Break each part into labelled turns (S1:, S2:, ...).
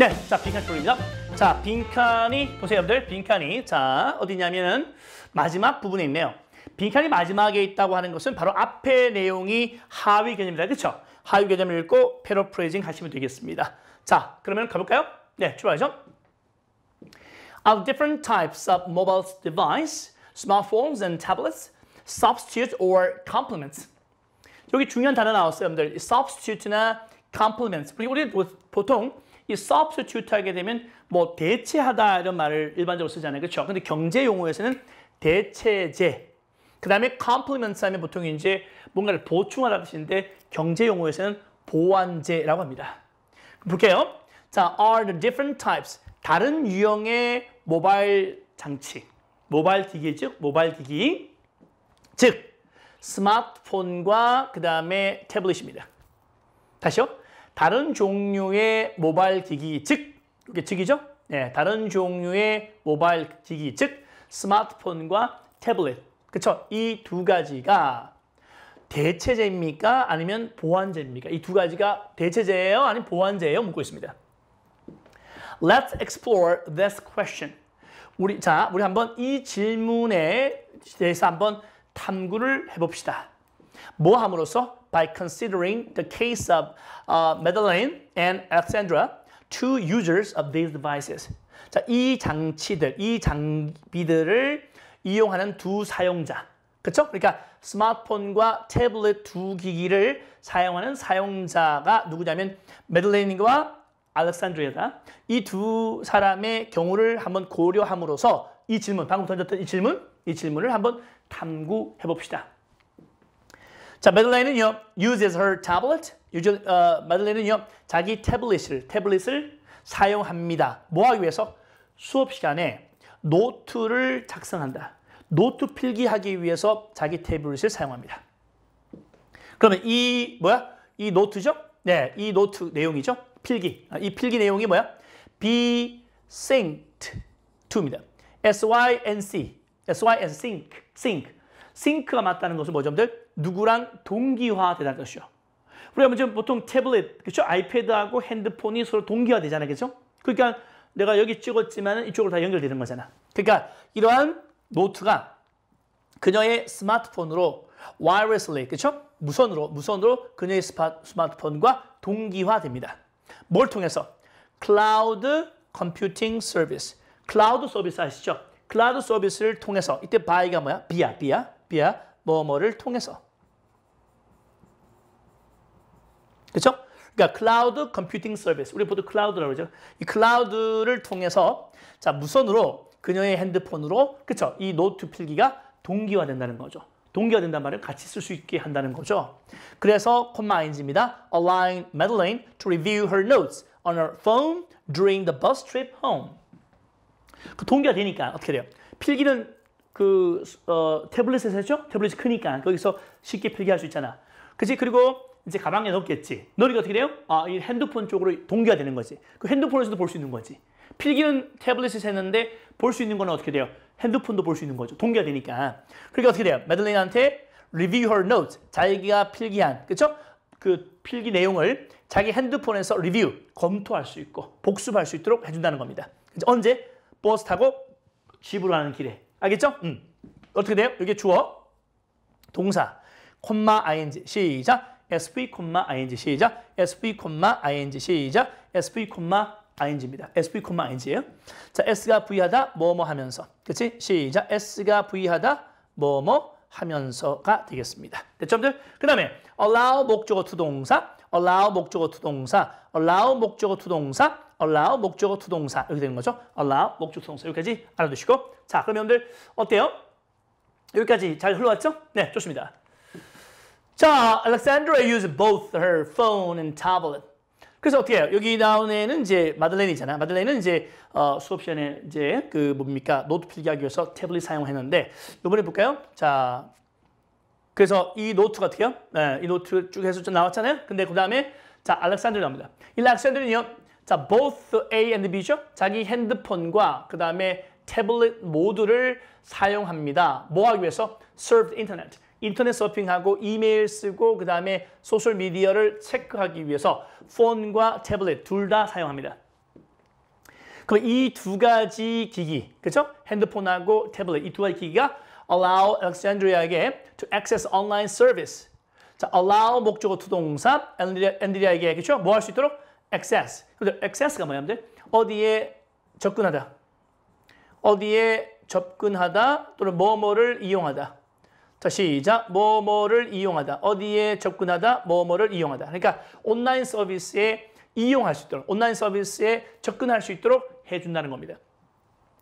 S1: 네, 자 빈칸 쪽입니다. 자 빈칸이 보세요 여러분들 빈칸이 자 어디냐면은 마지막 부분에 있네요. 빈칸이 마지막에 있다고 하는 것은 바로 앞에 내용이 하위 개념이다. 그렇죠? 하위 개념을 읽고 패러프레이징 하시면 되겠습니다. 자 그러면 가볼까요? 네, 출발하죠. Of different types of mobile device, smartphones and tablets, substitute or complements. 여기 중요한 단어 나왔어요, 여러분들. substitute나 complements. 우리 보통 이 substitute 하게 되면 뭐 대체하다 이런 말을 일반적으로 쓰잖아요. 그렇죠? 근데 경제 용어에서는 대체제. 그다음에 complement 하면 보통 이제 뭔가를 보충하다 뜻인데 경제 용어에서는 보완제라고 합니다. 볼게요. 자, are the different types. 다른 유형의 모바일 장치. 모바일 기기 즉 모바일 기기 즉 스마트폰과 그다음에 태블릿입니다. 다시요. 다른 종류의 모바일 기기, 즉, 이게 즉이죠? 네, 다른 종류의 모바일 기기, 즉 스마트폰과 태블릿, 그쵸? 이 두 가지가 대체제입니까? 아니면 보완제입니까? 이 두 가지가 대체제예요? 아니면 보완제예요? 묻고 있습니다. Let's explore this question. 우리 자, 우리 한번 이 질문에 대해서 한번 탐구를 해봅시다. 뭐 함으로써? By considering the case of uh, Madeleine and Alexandra, two users of these devices. 자, 이 장치들, 이 장비들을 이용하는 두 사용자. 그렇죠? 그러니까 스마트폰과 태블릿 두 기기를 사용하는 사용자가 누구냐면 메들레인과 알렉산드리아다. 이 두 사람의 경우를 한번 고려함으로써 이 질문, 방금 던졌던 이 질문, 이 질문을 한번 탐구해 봅시다. 자, m 들레 e l 는요 uses her tablet. 유저, 어, m 들레 e l 는요 자기 태블릿을, 태블릿을 사용합니다. 뭐 하기 위해서? 수업 시간에 노트를 작성한다. 노트 필기하기 위해서 자기 태블릿을 사용합니다. 그러면 이 뭐야? 이 노트죠? 네, 이 노트 내용이죠. 필기. 아, 이 필기 내용이 뭐야? be synced to입니다. s y n c s y n c sync sync가 맞다는 것은 뭐죠, 여 누구랑 동기화되다는 것이죠. 우리가 먼저 보통 태블릿, 그렇죠? 아이패드하고 핸드폰이 서로 동기화되잖아요. 그렇죠? 그러니까 내가 여기 찍었지만 이쪽으로 다 연결되는 거잖아. 그러니까 이러한 노트가 그녀의 스마트폰으로 w i r e l e 그렇죠? 무선으로, 무선으로 그녀의 스마트폰과 동기화됩니다. 뭘 통해서? 클라우드 컴퓨팅 서비스. 클라우드 서비스 아시죠? 클라우드 서비스를 통해서 이때 by가 뭐야? 비야, 비야, 비야, 뭐뭐를 통해서 그렇죠? 그러니까 클라우드 컴퓨팅 서비스. 우리 보통 클라우드라고 그러죠. 이 클라우드를 통해서 자, 무선으로 그녀의 핸드폰으로 그렇죠? 이 노트 필기가 동기화된다는 거죠. 동기화 된단 말은 같이 쓸 수 있게 한다는 거죠. 그래서 콤마 i n 입니다 a l l o n m a d e l i n e to review her notes on her phone during the bus trip home. 그 동기화 되니까 어떻게 돼요? 필기는 그 어, 태블릿에서 했죠? 태블릿이 크니까 거기서 쉽게 필기할 수 있잖아. 그치? 그리고 이제 가방에 넣겠지. 넣으가 어떻게 돼요? 아, 이 핸드폰 쪽으로 동기가 되는 거지. 그 핸드폰에서도 볼 수 있는 거지. 필기는 태블릿에 했는데 볼 수 있는 거는 어떻게 돼요? 핸드폰도 볼 수 있는 거죠. 동기가 되니까. 그러니까 어떻게 돼요? 매들린한테 review her notes. 자기가 필기한, 그쵸? 그 필기 내용을 자기 핸드폰에서 리뷰, 검토할 수 있고 복습할 수 있도록 해준다는 겁니다. 언제? 버스 타고 집으로 가는 길에. 알겠죠? 음. 어떻게 돼요? 이게 주어, 동사, 콤마, ing. 시작. sv, ing 시작. sv, ing 시작. sv, ing입니다. sv, ing예요. 자, s가 v하다 뭐뭐 하면서. 그렇지? 시작. s가 v하다 뭐뭐 하면서가 되겠습니다. 됐죠, 여들그 다음에 allow 목적어 투동사, allow 목적어 투동사, allow 목적어 투동사, allow 목적어 투동사 이렇게 되는 거죠. allow 목적어 투동사 여기까지 알아두시고 자, 그럼 여러분들 어때요? 여기까지 잘 흘러왔죠? 네, 좋습니다. 자, Alexandra used both her phone and tablet. 그래서 어떻게 해요? 여기 나온 애는 이제 마들렌이잖아. 마들렌은 이제 어, 수업 시간에 이제 그 뭡니까 노트 필기하기 위해서 태블릿 사용했는데 요번에 볼까요? 자, 그래서 이 노트가 어떻게 해요? 네, 이 노트 쭉 해서 좀 나왔잖아요. 근데 그 다음에 자, a l e 알렉산드르 나옵니다. 이 a l e x a n d 드르는요 자, both A and B죠. 자기 핸드폰과 그 다음에 태블릿 모두를 사용합니다. 뭐 하기 위해서? Served internet. 인터넷 서핑하고 이메일 쓰고 그다음에 소셜 미디어를 체크하기 위해서 폰과 태블릿 둘 다 사용합니다. 그럼 이 두 가지 기기, 그렇죠? 핸드폰하고 태블릿 이 두 가지 기기가 allow Alexandria에게 to access online service. 자, allow 목적어 투동사 Andria에게 그렇죠? 뭐 할 수 있도록 access. 근데 access가 뭐야, 여러 어디에 접근하다. 어디에 접근하다 또는 뭐뭐를 이용하다. 자 시작 뭐뭐를 이용하다 어디에 접근하다 뭐뭐를 이용하다 그러니까 온라인 서비스에 이용할 수 있도록 온라인 서비스에 접근할 수 있도록 해준다는 겁니다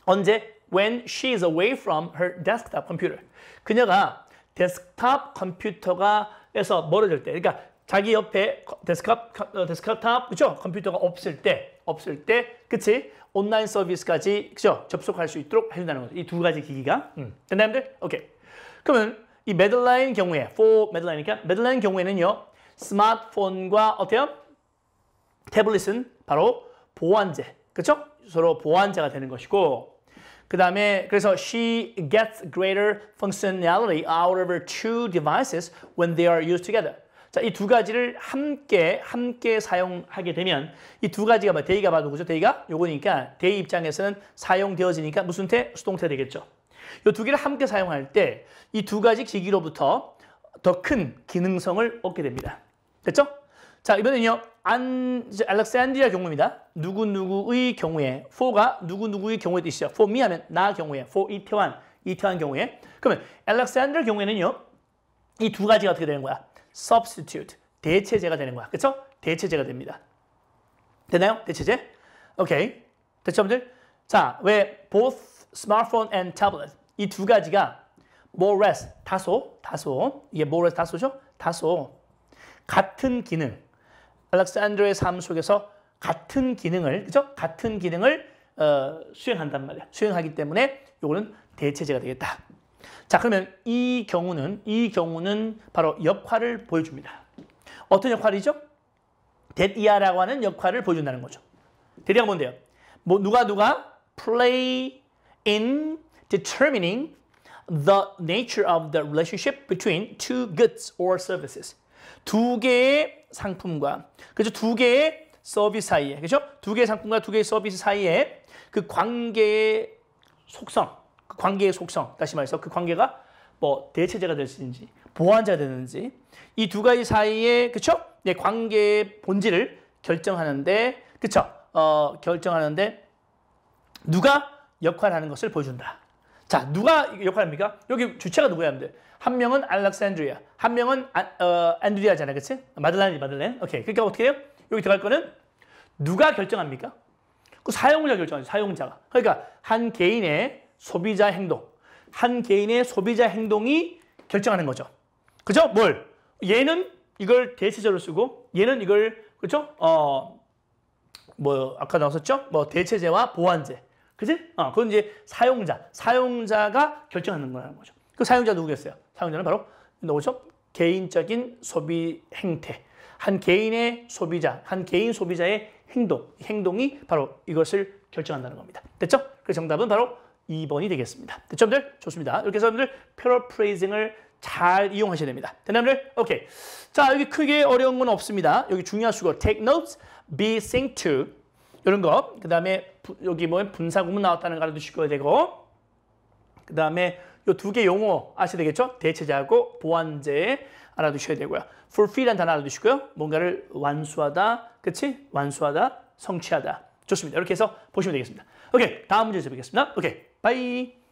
S1: 언제? When she is away from her desktop computer 그녀가 데스크탑 컴퓨터가에서 멀어질 때 그러니까 자기 옆에 데스크탑, 데스크탑 그죠? 컴퓨터가 없을 때 없을 때 그치? 온라인 서비스까지 그죠? 접속할 수 있도록 해준다는 거죠 이두 가지 기기가 음. 됐나 여러분들? 오케이 그러면 이 매들라인 경우에, for 매들라인이니까 그러니까 매들라인 경우에는요. 스마트폰과 어때요? 태블릿은 바로 보완제, 그렇죠? 서로 보완제가 되는 것이고 그 다음에 그래서 she gets greater functionality out of her two devices when they are used together. 자, 이 두 가지를 함께 함께 사용하게 되면 이 두 가지가 뭐 데이가 봐도 그죠? 데이가 요거니까 데이 입장에서는 사용되어지니까 무슨 태? 수동태 되겠죠. 이두 개를 함께 사용할 때 이 두 가지 기기로부터 더 큰 기능성을 얻게 됩니다. 됐죠? 자, 이번에는요. 안, 알렉산드리아 경우입니다. 누구누구의 경우에 for가 누구누구의 경우에 뜻이죠. for me 하면 나 경우에 for 이태환, 이태환 경우에 그러면 알렉산드리아 경우에는요. 이 두 가지가 어떻게 되는 거야? substitute, 대체제가 되는 거야. 그렇죠? 대체제가 됩니다. 되나요? 대체제? 오케이. 대체 분들? 자, 왜 both smartphone and tablet 이두 가지가 more less 다소 다소 이게 more less 다소죠? 다소 같은 기능 알렉산드로의 삶 속에서 같은 기능을 그죠? 같은 기능을 어, 수행한단 말이야. 수행하기 때문에 요거는 대체제가 되겠다. 자 그러면 이 경우는 이 경우는 바로 역할을 보여줍니다. 어떤 역할이죠? 대디아라고 하는 역할을 보여준다는 거죠. 대디아가 뭔데요? 뭐 누가 누가 플레이 in determining the nature of the relationship between two goods or services. 두 개의 상품과 그죠두 개의 서비스 사이에 그렇죠? 두 개의 상품과 두 개의 서비스 사이에 그 관계의 속성, 그 관계의 속성 다시 말해서 그 관계가 뭐 대체제가 될 수 있는지 보완자가 되는지 이 두 가지 사이에 그렇죠? 네, 관계의 본질을 결정하는데 그렇죠? 어, 결정하는데 누가 역할하는 것을 보여준다. 자, 누가 역할합니까? 여기 주체가 누구야? 한 명은 알렉산드리아, 한 명은 아, 어, 안드리아잖아, 그치? 마들렌이 마들렌. 오케이, 그러니까 어떻게 해요? 여기 들어갈 거는 누가 결정합니까? 그 사용자 결정하죠, 사용자가. 그러니까 한 개인의 소비자 행동, 한 개인의 소비자 행동이 결정하는 거죠. 그죠? 뭘? 얘는 이걸 대체제로 쓰고 얘는 이걸, 그죠? 어, 뭐 아까 나왔었죠? 뭐 대체제와 보완제. 그지? 어, 그건 이제 사용자, 사용자가 결정하는 거라는 거죠. 그 사용자 누구겠어요? 사용자는 바로 뭐죠? 개인적인 소비 행태. 한 개인의 소비자, 한 개인 소비자의 행동, 행동이 바로 이것을 결정한다는 겁니다. 됐죠? 그 정답은 바로 2번이 되겠습니다. 됐죠, 여러분들? 좋습니다. 이렇게 해서 여러분들 패러프레이징을 잘 이용하셔야 됩니다. 됐나, 여러분들? 오케이. 자, 여기 크게 어려운 건 없습니다. 여기 중요한 수거. Take notes, be synced to. 이런 거. 그 다음에 여기 뭐 분사구문 나왔다는 거 알아두시고야 되고. 그 다음에 이 두개 용어 아셔야 되겠죠? 대체제하고 보완제 알아두셔야 되고요. fulfill란 단어 알아두시고요. 뭔가를 완수하다, 그치? 완수하다, 성취하다. 좋습니다. 이렇게 해서 보시면 되겠습니다. 오케이, 다음 문제에서 뵙겠습니다. 오케이, 바이.